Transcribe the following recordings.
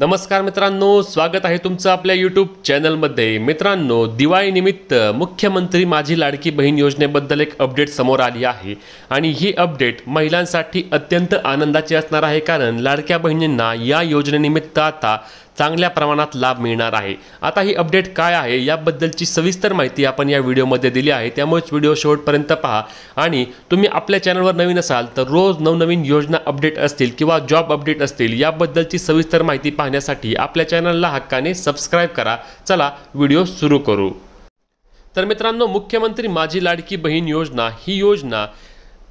नमस्कार मित्रांनो स्वागत आहे तुमचं आपल्या यूट्यूब चॅनलमध्ये मित्रांनो दिवाळीनिमित्त मुख्यमंत्री माझी लाडकी बहीण योजनेबद्दल एक अपडेट समोर आली आहे आणि ही अपडेट महिलांसाठी अत्यंत आनंदाची असणार आहे कारण लाडक्या बहिणींना या योजनेनिमित्त आता चांगल्या प्रमाणात लाभ मिळणार आहे आता ही अपडेट काय आहे याबद्दलची सविस्तर माहिती आपण या व्हिडिओमध्ये दिली आहे त्यामुळेच व्हिडिओ शेवटपर्यंत पहा आणि तुम्ही आपल्या चॅनलवर नवीन असाल तर रोज नवनवीन योजना अपडेट असतील किंवा जॉब अपडेट असतील याबद्दलची सविस्तर माहिती पाहण्यासाठी आपल्या चॅनलला हक्काने सबस्क्राईब करा चला व्हिडिओ सुरू करू तर मित्रांनो मुख्यमंत्री माझी लाडकी बहीण योजना ही योजना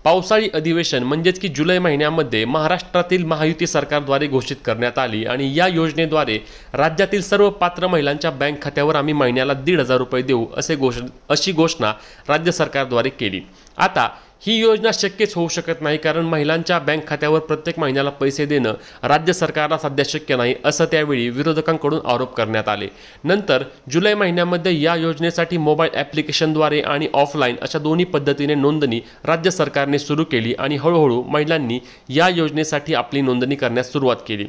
पावसाळी अधिवेशन म्हणजेच की जुलै महिन्यामध्ये महाराष्ट्रातील महायुती सरकारद्वारे घोषित करण्यात आली आणि या योजनेद्वारे राज्यातील सर्व पात्र महिलांच्या बँक खात्यावर आम्ही महिन्याला दीड हजार रुपये देऊ असे घोष अशी घोषणा राज्य सरकारद्वारे केली आता ही योजना शक्यच होऊ शकत नाही कारण महिलांच्या बँक खात्यावर प्रत्येक महिन्याला पैसे देणं राज्य सरकारला सध्या शक्य नाही असं त्यावेळी विरोधकांकडून आरोप करण्यात आले नंतर जुलै महिन्यामध्ये या योजनेसाठी मोबाईल ॲप्लिकेशनद्वारे आणि ऑफलाईन अशा दोन्ही पद्धतीने नोंदणी राज्य सरकारने सुरू केली आणि हळूहळू महिलांनी या योजनेसाठी आपली नोंदणी करण्यास सुरुवात केली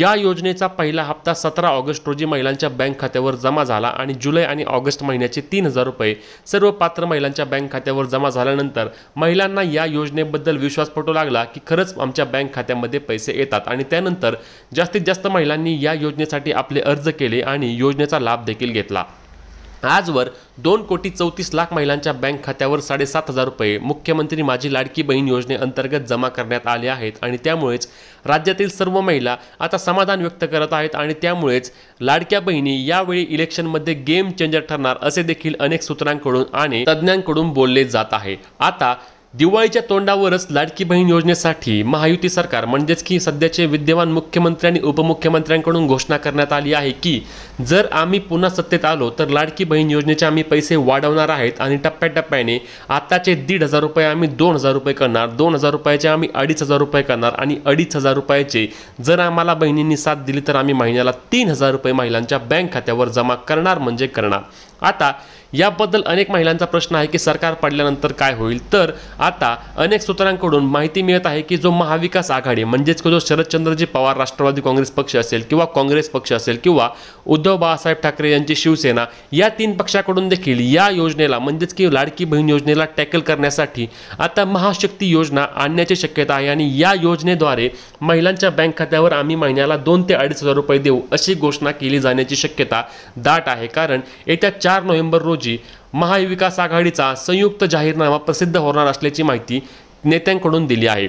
या योजनेचा पहिला हप्ता सतरा ऑगस्ट रोजी महिलांच्या बँक खात्यावर जमा झाला आणि जुलै आणि ऑगस्ट महिन्याचे तीन हजार रुपये सर्व पात्र महिलांच्या बँक खात्यावर जमा झाल्यानंतर महिलांना या योजनेबद्दल विश्वास पटू लागला की खरंच आमच्या बँक खात्यामध्ये पैसे येतात आणि त्यानंतर जास्तीत जास्त महिलांनी या योजनेसाठी आपले अर्ज केले आणि योजनेचा लाभ देखील घेतला आजवर दोन कोटी चौतीस लाख महिलांच्या बँक खात्यावर साडेसात हजार रुपये मुख्यमंत्री माझी लाडकी बहीण योजनेअंतर्गत जमा करण्यात आले आहेत आणि त्यामुळेच राज्यातील सर्व महिला आता समाधान व्यक्त करत आहेत आणि त्यामुळेच लाडक्या बहिणी यावेळी इलेक्शनमध्ये गेम चेंजर ठरणार असे देखील अनेक सूत्रांकडून आणि तज्ज्ञांकडून बोलले जात आहे आता दिवाळीच्या तोंडावरच लाडकी बहीण योजनेसाठी महायुती सरकार म्हणजेच की सध्याचे विद्यमान मुख्यमंत्री आणि उपमुख्यमंत्र्यांकडून घोषणा करण्यात आली आहे की जर आम्ही पुन्हा सत्तेत आलो तर लाडकी बहीण योजनेचे आम्ही पैसे वाढवणार आहेत आणि टप्प्याटप्प्याने आताचे दीड हजार रुपये आम्ही दोन हजार रुपये करणार दोन हजार रुपयाचे आम्ही अडीच हजार रुपये करणार आणि अडीच हजार रुपयाचे जर आम्हाला बहिणींनी साथ दिली तर आम्ही महिन्याला तीन हजार रुपये महिलांच्या बँक खात्यावर जमा करणार म्हणजे करणार आता याबद्दल अनेक महिलांचा प्रश्न आहे की सरकार पडल्यानंतर काय होईल तर आता अनेक सूत्रांकडून माहिती मिळत आहे की जो महाविकास आघाडी म्हणजेच की जो शरदचंद्रजी पवार राष्ट्रवादी काँग्रेस पक्ष असेल किंवा काँग्रेस पक्ष असेल किंवा उद्धव बाळासाहेब ठाकरे यांची शिवसेना या तीन पक्षाकडून देखील या योजनेला म्हणजेच की लाडकी बहीण योजनेला टॅकल करण्यासाठी आता महाशक्ती योजना आणण्याची शक्यता आहे आणि या योजनेद्वारे महिलांच्या बँक खात्यावर आम्ही महिन्याला दोन ते अडीच हजार रुपये देऊ अशी घोषणा केली जाण्याची शक्यता दाट आहे कारण येत्या चार चार नोव्हेंबर रोजी महाविकास आघाडीचा संयुक्त जाहीरनामा प्रसिद्ध होणार असल्याची माहिती नेत्यांकडून दिली आहे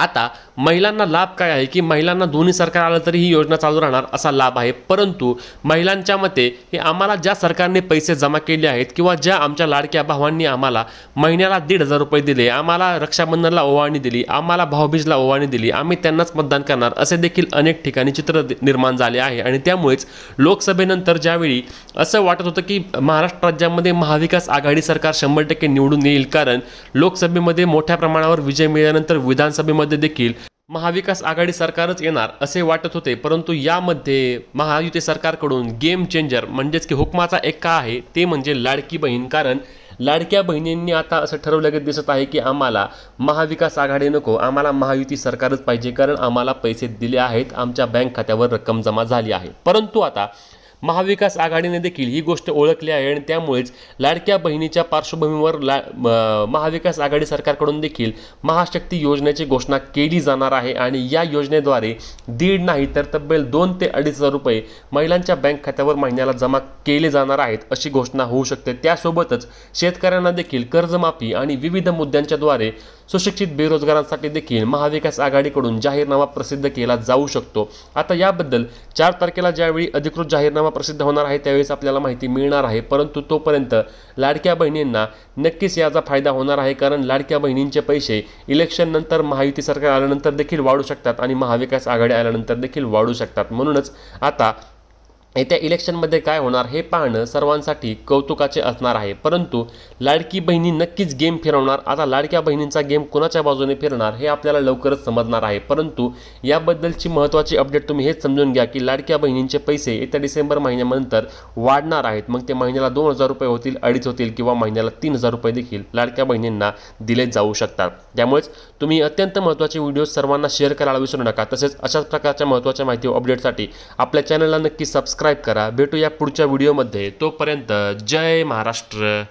आता महिलांना लाभ काय आहे की महिलांना दोन्ही सरकार आलं तरी ही योजना चालू राहणार असा लाभ आहे परंतु महिलांच्या मते हे आम्हाला ज्या सरकारने पैसे जमा केले आहेत किंवा ज्या आमच्या लाडक्या भावांनी आम्हाला महिन्याला दीड हजार रुपये दिले आम्हाला रक्षाबंधनला ओवाळणी दिली आम्हाला भाऊबीजला ओवाळणी दिली आम्ही त्यांनाच मतदान करणार असे देखील अनेक ठिकाणी चित्र निर्माण झाले आहे आणि त्यामुळेच लोकसभेनंतर ज्यावेळी असं वाटत होतं की महाराष्ट्र राज्यामध्ये महाविकास आघाडी सरकार शंभर टक्के निवडून येईल कारण लोकसभेमध्ये मोठ्या प्रमाणावर विजय मिळाल्यानंतर विधानसभेमध्ये मध्ये देखील महाविकास आघाडी सरकारच येणार असे वाटत होते परंतु यामध्ये महायुती सरकारकडून गेम चेंजर म्हणजेच की हुकमाचा एक का आहे ते म्हणजे लाडकी बहीण कारण लाडक्या बहिणींनी आता असं ठरवलं दिसत आहे की आम्हाला महाविकास आघाडी नको आम्हाला महायुती सरकारच पाहिजे कारण आम्हाला पैसे दिले आहेत आमच्या बँक खात्यावर रक्कम जमा झाली आहे परंतु आता महाविकास आघाडीने देखील ही गोष्ट ओळखली आहे आणि त्यामुळेच लाडक्या बहिणीच्या पार्श्वभूमीवर ला महाविकास आघाडी सरकारकडून देखील महाशक्ती योजनेची घोषणा केली जाणार आहे आणि या योजनेद्वारे दीड नाही तर तब्बल दोन ते अडीच हजार रुपये महिलांच्या बँक खात्यावर महिन्याला जमा केले जाणार आहेत अशी घोषणा होऊ शकते त्यासोबतच शेतकऱ्यांना देखील कर्जमाफी आणि विविध मुद्द्यांच्याद्वारे सुशिक्षित बेरोजगारांसाठी देखील महाविकास आघाडीकडून जाहीरनामा प्रसिद्ध केला जाऊ शकतो आता याबद्दल चार तारखेला ज्यावेळी अधिकृत जाहीरनामा प्रसिद्ध होणार आहे त्यावेळेस आपल्याला माहिती मिळणार आहे परंतु तोपर्यंत लाडक्या बहिणींना नक्कीच याचा फायदा होणार आहे कारण लाडक्या बहिणींचे पैसे इलेक्शननंतर महायुती सरकार आल्यानंतर देखील वाढू शकतात आणि महाविकास आघाडी आल्यानंतर देखील वाढू शकतात म्हणूनच आता येत्या इलेक्शनमध्ये काय होणार हे पाहणं सर्वांसाठी कौतुकाचे असणार आहे परंतु लाडकी बहिणी नक्कीच गेम फिरवणार आता लाडक्या बहिणींचा गेम कोणाच्या बाजूने फिरणार हे आपल्याला लवकरच समजणार आहे परंतु याबद्दलची महत्त्वाची अपडेट तुम्ही हेच समजून घ्या की लाडक्या बहिणींचे पैसे येत्या डिसेंबर महिन्यानंतर वाढणार आहेत मग ते महिन्याला दोन हजार रुपये होतील अडीच होतील किंवा महिन्याला तीन हजार रुपये देखील लाडक्या बहिणींना दिले जाऊ शकतात त्यामुळेच तुम्ही अत्यंत महत्त्वाचे व्हिडिओ सर्वांना शेअर करायला विसरू नका तसेच अशाच प्रकारच्या महत्त्वाच्या माहिती अपडेटसाठी आपल्या चॅनलला नक्की सबस्क्राईब सबस्क्राईब करा भेटू या पुढच्या व्हिडिओमध्ये तोपर्यंत जय महाराष्ट्र